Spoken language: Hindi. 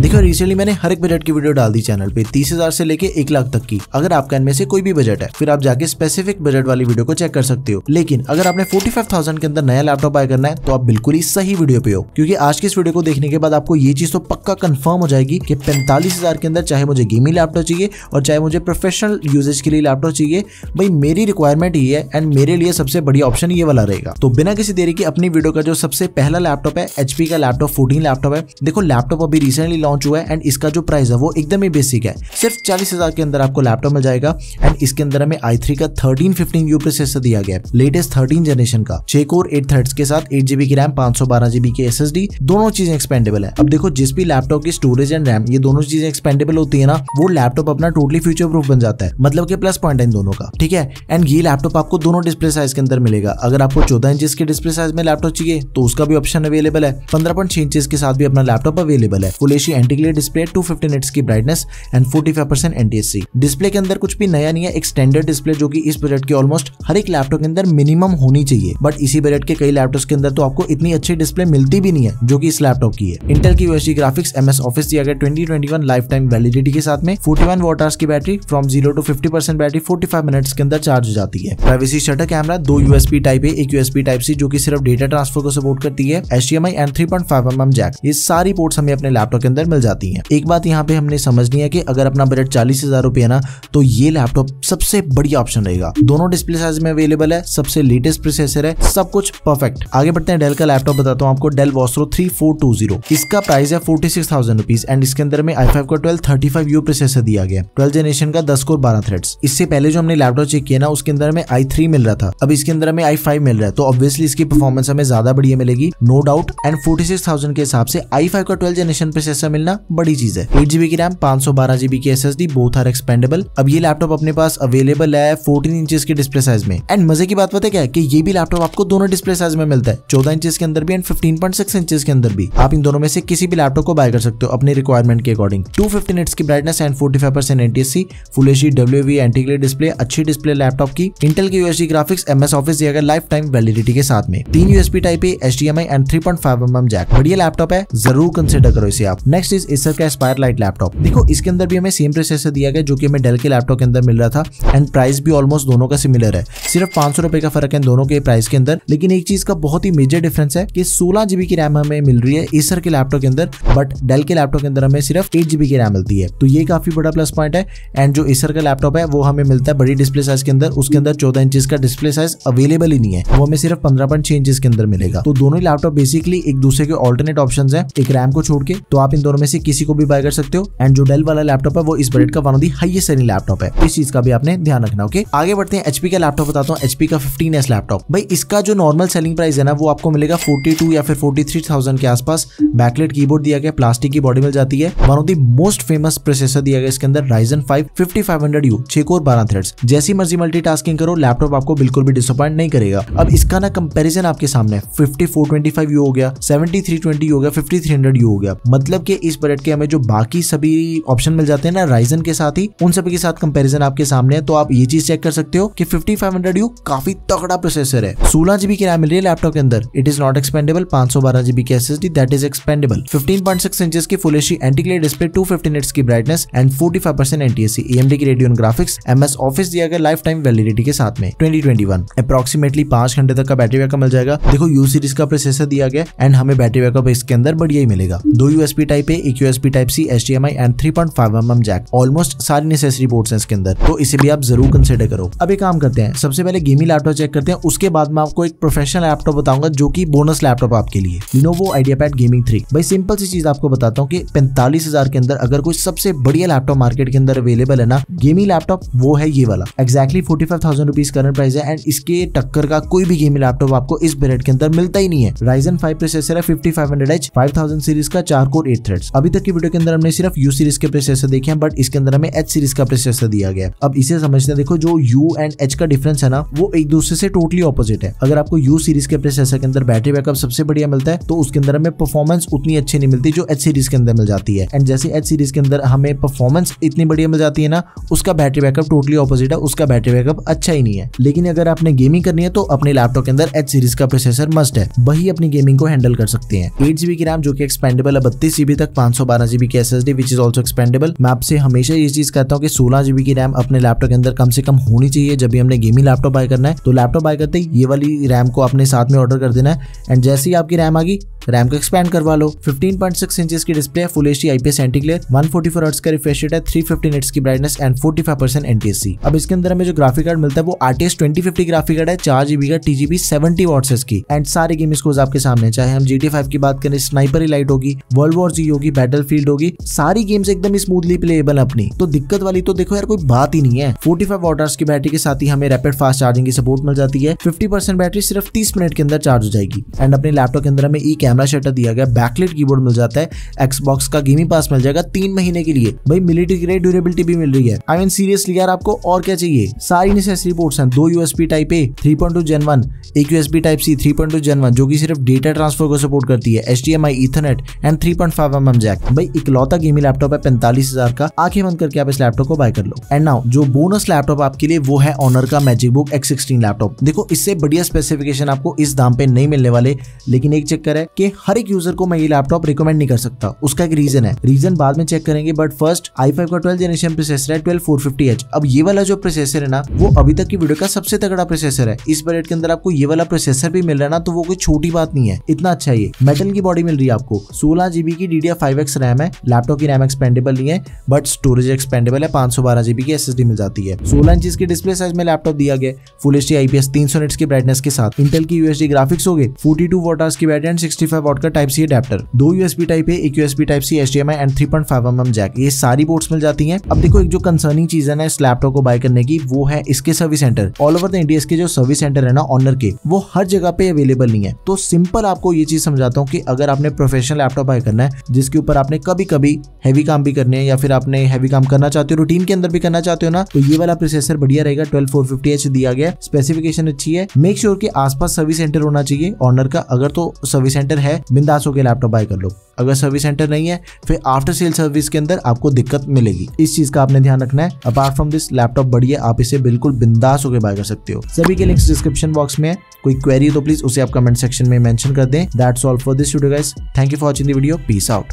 देखो रिसेंटली मैंने हर एक बजट की वीडियो डाल दी चैनल पे तीस हजार से लेके एक लाख तक की अगर आपका इनमें से कोई भी बजट है फिर आप जाके स्पेसिफिक बजट वाली वीडियो को चेक कर सकते हो लेकिन अगर आपने फोर्टी फाइव थाउजेंड के अंदर नया लैपटॉप बाय करना है तो आप बिल्कुल ही सही वीडियो पे हो क्योंकि आज की इस वीडियो को देखने के बाद आपको ये चीज तो पक्का कन्फर्म हो जाएगी की पैंतालीस हजार के अंदर चाहे मुझे गेमिंग लैपटॉप चाहिए और चाहे मुझे प्रोफेशनल यूजेज के लिए लैपटॉप चाहिए भाई मेरी रिक्वायरमेंट ये है एंड मेरे लिए सबसे बढ़िया ऑप्शन ये वाला रहेगा तो बिना किसी देरी की अपनी वीडियो का जो सबसे पहला लैपटॉप है एचपी का लैपटॉप फोर्टीन लैपटॉप है देखो लैपटॉप अभी रिसेंटली लॉन्च हुआ है एंड इसका जो प्राइस है वो एकदम ही बेसिक है सिर्फ चालीस हजार के अंदर आपको लैपटॉप मिल जाएगा एंड इसके अंदर हमें आई थ्री का थर्टीन फिफ्टीन यू प्रोसेसर दिया गया है लेटेस्ट थर्टीन जनरेशन का छह कोर एट थर्ड के साथ एट जीबी की रैम पांच सौ बारह जीबी की एस एस डी दोनों चीजें एक्सपेंडेबल है अब देखो जिस भी लैपटॉप की स्टोरेज एंड रैम ये दोनों चीजें एक्सपेंडेबल होती है ना वो लैपटॉप अपना टोटली फ्यूचर प्रूफ बन जाता है मतलब के प्लस पॉइंट है इन दोनों का ठीक है एंड ये लैपटॉप आपको दोनों डिस्प्ले साइज के अंदर मिलेगा अगर आपको चौदह इंच के डिस्प्ले साइज में लैपटॉप चाहिए तो उसका भी ऑप्शन अवेलेबल है पंद्रह पॉइंट छह इंच के साथ भी अपना लैपटॉप अवेलेबल है full HD antiglare display two fifty nits की brightness and forty five percent NTSC display के अंदर कुछ भी नया नहीं है एक स्टैंडर्ड डिस्प्ले जो कि इस बजट के ऑलमोस्ट हर एक लैपटॉप के अंदर मिनिमम होनी चाहिए बट इसी बजट के कई लैपटॉप के अंदर तो आपको इतनी अच्छी डिस्प्ले मिलती भी नहीं है जो कि इस लैपटॉप की है इंटेल की यूएसडी ग्राफिक्स एमएस ऑफिस दिया गया twenty twenty one life time validity के साथ में फोर्टी वन वोटर्स आवर्स की battery from zero to fifty percent battery forty five minutes के अंदर चार्ज हो जाती है प्राइवेसी शटर कैमरा दो यूएसपी टाइप ए एक यूएसपी टाइप सी जो की सिर्फ डेटा ट्रांसफर को सपोर्ट करती है H and three point five M jack ये सारी पोर्ट्स हमें अपने लैपटॉप के अंदर शायद मिल जाती है एक बात यहाँ पे हमने समझनी है की अगर अपना बजट चालीस हजार रुपये है ना तो ये लैपटॉप सबसे बढ़िया ऑप्शन रहेगा दोनों डिस्प्ले साइज में अवेलेबल है सबसे लेटेस्ट प्रोसेसर है सब कुछ परफेक्ट आगे बढ़ते हैं डेल का लैपटॉप बताता हूँ आपको Dell Vostro three four two zero इसका प्राइस है forty six thousand rupees and इसके अंदर में आई फाइव का twelve thirty five U processor दिया गया ट्वेल्व जनरेशन का दस कोर बारह थ्रेड्स इससे पहले जो हमने लैपटॉप चेक किया ना उसके अंदर में आई थ्री मिल रहा था अब इसके अंदर में आई फाइव मिल रहा है तो ऑब्वियसली इसकी परफॉर्मेंस हमें ज्यादा बढ़िया मिलेगी no doubt and forty six thousand के हिसाब से आई फाइव का ट्वेल्व जनरेशन प्रोसेसर मिलना बड़ी चीज है एट जीबी की रैम पांच सौ बारह जीबी की S S D both are expandable अब ये लैपटॉप अपने पास अवेलेबल है फोर्टीन इंचेस के डिस्प्ले साइज में एंड मजे की बात पता क्या है कि ये भी लैपटॉप आपको दोनों डिस्प्ले साइज में मिलता है चौदह इंचेस के अंदर भी and fifteen point six inches के अंदर भी आप इन दोनों में से किसी भी लैपटॉप को बाय कर सकते हो अपने रिक्वायरमेंट के अकॉर्डिंग टू फिफ्टी नेट्स की brightness and forty five percent NTSC full H D W V antiglare display अच्छी डिस्प्ले लैपटॉप की इंटेल की यूएसडी ग्राफिक्स एमएस ऑफिस दिया गया लाइफ टाइम वैलिडिटी के साथ में तीन USB type A H and three point five M M jack बढ़िया लैपटॉप है जरूर कंसिडर करो इसे आप नेक्स्ट नेक्स्ट इज एसर का स्पायर लाइट लैपटॉप देखो इसके अंदर भी हमें सेम प्रोसेसर दिया गया जो कि हमें डेल के लैपटॉप के अंदर मिल रहा था एंड प्राइस भी ऑलमोस्ट दोनों का सिमिलर है सिर्फ पांच सौ का फर्क है दोनों के प्राइस के अंदर लेकिन एक चीज का बहुत ही मेजर डिफरेंस है कि सोलह जीबी की रैम हमें मिल रही है एसर के लैपटॉप के अंदर बट डेल के लैपटॉप के अंदर हमें सिर्फ एट जीबी की रैम मिलती है तो ये काफी बड़ा प्लस पॉइंट है एंड जो एसर का लैपटॉप है वो हमें मिलता है बड़ी डिस्प्ले साइज के अंदर उसके अंदर चौदह इंच का डिस्प्ले साइज अवेलेबल ही नहीं है वो हमें सिर्फ पंद्रह पॉइंट छह इंच के अंदर मिलेगा तो दोनों लैपटॉप बेसिकली एक दूसरे के ऑल्टरनेट ऑप्शन है एक रैम को छोड़ के तो आप इन दोनों दोनों में से किसी को भी बाय कर सकते हो एंड जो डेल वाला लैपटॉप है वो इस बजट का one of the highest selling laptop है इस चीज का भी आपने ध्यान रखना ओके आगे बढ़ते हैं एचपी का लैपटॉप बताता हूँ एचपी का फिफ्टीन एस लैपटॉप भाई इसका जो नॉर्मल सेलिंग प्राइस है ना वो आपको मिलेगा फोर्टी या फिर फोर्टी के आसपास बैकलेट की दिया गया प्लास्टिक की बॉडी मिल जाती है one of the most famous processor दिया गया इसके अंदर Ryzen five fifty five hundred U छे और बारह थ्रेड जैसी मर्जी मल्टी करो लैपटॉप आपको बिल्कुल भी डिसअपॉइंट नहीं करेगा अब इसका ना कंपैरिजन आपके सामने fifty four twenty five U हो गया सेवेंटी थ्री ट्वेंटी हो गया फिफ्टी थ्री हंड्रेड यू हो गया मतलब कि इस बजट के हमें जो बाकी सभी ऑप्शन मिल जाते हैं ना राइजन के साथ ही उन सभी के साथ कंपेरिजन आपके सामने है तो आप ये चीज चेक कर सकते हो कि फिफ्टी फाइव हंड्रेड यू काफी तगड़ा प्रोसेसर है सोलह जीबी की रैम मिल रही है लैपटॉप के अंदर इट इज नॉट एक्सपेंडेबल पांच सौ बारह जीबी की S S D that is expandable fifteen point six inches की full H antiglare display two fifty nits की brightness and forty five percent NTSC D की Radeon graphics M S office दिया गया लाइफ टाइम वैलिडिटी के साथ में ट्वेंटी ट्वेंटी वन अप्रोक्सीमेटली पांच घंटे तक का बैटरी बैकअप मिल जाएगा देखो यू सीरीज का प्रोसेसर दिया गया एंड हमें बैटरी बैकअप इसके अंदर बढ़िया ही मिलेगा दो यूएसपी टाइप पे एक USB type C H and three point five M M jack almost सारी नेसेसरी बोर्ड है इसके अंदर तो इसे भी आप जरूर कंसिडर करो अब एक काम करते हैं सबसे पहले गेमिंग लैपटॉप चेक करते हैं उसके बाद मैं आपको एक प्रोफेशनल लैपटॉप बताऊंगा जो की बोनस लैपटॉप आपके लिए Lenovo IdeaPad gaming three भाई सिंपल सी चीज आपको बताता हूँ की पैंतालीस हजार के अंदर अगर कोई सबसे बढ़िया लैपटॉप मार्केट के अंदर अवेलेबल है ना गेमिंग लैपटॉप वो है ये वाला exactly forty five thousand rupees current price है एंड इसके टक्कर का कोई भी गेमिंग लैपटॉप आपको इस ब्रेड के अंदर मिलता ही नहीं है राइजन फाइव प्रोसेसर है fifty five hundred H five thousand series का चार कोर एट थ्रेड हंड्रेड अभी तक की वीडियो के अंदर हमने सिर्फ यू सीरीज के प्रोसेसर देखे हैं बट इसके अंदर हमें एच सीरीज का प्रोसेसर दिया गया अब इसे समझते हैं देखो जो यू एंड एच का डिफरेंस है ना वो एक दूसरे से टोटली ऑपोजिट है अगर आपको यू सीरीज के प्रोसेसर के अंदर बैटरी बैकअप सबसे बढ़िया मिलता है तो उसके अंदर हमें परफॉर्मेंस उतनी अच्छी नहीं मिलती जो एच सीरीज के अंदर मिल जाती है एंड जैसे एच सीरीज के अंदर हमें परफॉर्मेंस इतनी बढ़िया मिल जाती है ना उसका बैटरी बैकअप टोटली ऑपोजिट है उसका बैटरी बैकअप अच्छा ही नहीं है लेकिन अगर आपने गेमिंग करनी है तो अपने लैपटॉप के अंदर एच सीरीज का प्रोसेसर मस्ट है वही अपनी गेमिंग को हैंडल कर सकते हैं एट जीबी की रैम जो कि एक्सपेंडेबल है बत्तीस जीबी तक तक पांच सौ बारह जीबी की S S D which is also expandable मैं आपसे हमेशा ये चीज कहता हूँ कि सोलह जीबी की रैम अपने लैपटॉप के अंदर कम से कम होनी चाहिए जब भी हमने गेमिंग लैपटॉप बाय करना है तो लैपटॉप बाय करते ही ये वाली रैम को अपने साथ में ऑर्डर कर देना है एंड जैसे ही आपकी रैम आगी रैम को एक्सपैंड करवा लो 15.6 इंच की डिस्प्ले है full H D one forty four hertz का रिफ्रेश रेट है फिफ्टी नेट्स की brightness and forty five percent NTSC अब इसके अंदर हमें जो ग्राफिक कार्ड मिलता है वो आरटीएस फिफ्टी ग्राफिक कार्ड है चार जीबी का टीजीबी सेवेंटी वॉट्स की एंड सारे गेम स्कोर्स आपके सामने चाहे हम जीटी फाइव की बात करें स्नाइपर ही लाइट होगी वर्ल्ड वॉर जी होगी बैटल फील्ड होगी सारी गेम्स एकदम स्मूथली प्लेएबल अपनी तो दिक्कत वाली तो देखो यार कोई बात ही नहीं है फोर्टी फाइव की बैटरी के साथ ही हमें रैपिड फास्ट चार्जिंग की सपोर्ट मिल जाती है फिफ्टी परसेंट बैटरी सिर्फ तीस मिनट के अंदर चार्ज हो जाएगी एंड अपने लैपटॉप के अंदर हमें ई कैमरा कैमरा शटर दिया गया बैकलेट कीबोर्ड मिल जाता है एक्सबॉक्स का गेमिंग पास मिल जाएगा तीन महीने के लिए भाई मिलिट्री ग्रेड ड्यूरेबिलिटी भी मिल रही है आई मीन सीरियसली यार आपको और क्या चाहिए सारी नेसेसरी पोर्ट्स हैं दो USB type A three point two gen one एक USB type C three point two gen one जो कि सिर्फ डेटा ट्रांसफर को सपोर्ट करती है H D M I ethernet and three point five M M jack भाई इकलौता गेमी लैपटॉप है पैंतालीस हजार का आंखें बंद करके आप इस लैपटॉप को बाय कर लो एंड नाउ जो बोनस लैपटॉप आपके लिए वो है ऑनर का MagicBook X sixteen laptop देखो इससे बढ़िया स्पेसिफिकेशन आपको इस दाम पे नहीं मिलने वाले लेकिन एक चक्कर है कि लिए हर एक यूजर को मैं ये लैपटॉप रिकमेंड नहीं कर सकता उसका एक रीजन है रीजन बाद में चेक करेंगे बट फर्स्ट आई फाइव का ट्वेल्व जनरेशन प्रोसेसर है ट्वेल्व फोर फिफ्टी एच अब ये वाला जो प्रोसेसर है ना वो अभी तक की वीडियो का सबसे तगड़ा प्रोसेसर है इस बजट के अंदर आपको ये वाला प्रोसेसर भी मिल रहा है ना तो वो कोई छोटी बात नहीं है इतना अच्छा ये मेटल की बॉडी मिल रही है आपको सोलह जीबी की डी फाइव एक्स रैम है लैपटॉप की रैम एक्सपेंडेबल नहीं है बट स्टोरेज एक्सपेंडेबल है पांच सौ बारह जीबी की एस मिल जाती है सोलह इंच की डिस्प्ले साइज में लैपटॉप दिया गया फुल एच डी आईपीएस तीन सौ निट्स की ब्राइटनेस के साथ इंटेल की यूएसडी ग्राफिक्स हो गए फोर्टी टू वोटार्स की battery and sixty five watt का टाइप सी अडेप्टर दो यूएसबी टाइप है एक USB type C H D M I and three point five M M jack ये सारी बोर्ड्स मिल जाती है अब देखो एक जो कंसर्निंग चीज है ना इस लैपटॉप को बाय करने की वो है इसके service centre all over the India के जो सर्विस सेंटर है ना ऑनर के वो हर जगह पे अवेलेबल नहीं है तो सिंपल आपको ये चीज समझाता हूँ कि अगर आपने प्रोफेशनल लैपटॉप बाय करना है जिसके ऊपर आपने कभी कभी हैवी काम भी करने हैं या फिर आपने हैवी काम करना चाहते हो रूटीन के अंदर भी करना चाहते हो ना तो ये वाला प्रोसेसर बढ़िया रहेगा ट्वेल्व फोर फिफ्टी एच दिया गया स्पेसिफिकेशन अच्छी है मेक श्योर sure के आसपास सर्विस सेंटर होना चाहिए ऑनर का अगर तो सर्विस सेंटर है बिंदासो के लैपटॉप बाय कर लो अगर सर्विस सेंटर नहीं है फिर आफ्टर सेल सर्विस के अंदर आपको दिक्कत मिलेगी इस चीज का आपने ध्यान रखना है अपार्ट फ्रॉम दिस लैपटॉप बढ़िया आप इसे बिल्कुल बिंदास होकर बाय कर सकते हो सभी के लिंक्स डिस्क्रिप्शन बॉक्स में है कोई क्वेरी तो प्लीज उसे आप कमेंट सेक्शन में मेंशन कर दें that's all for this video guys thank you for watching the video peace out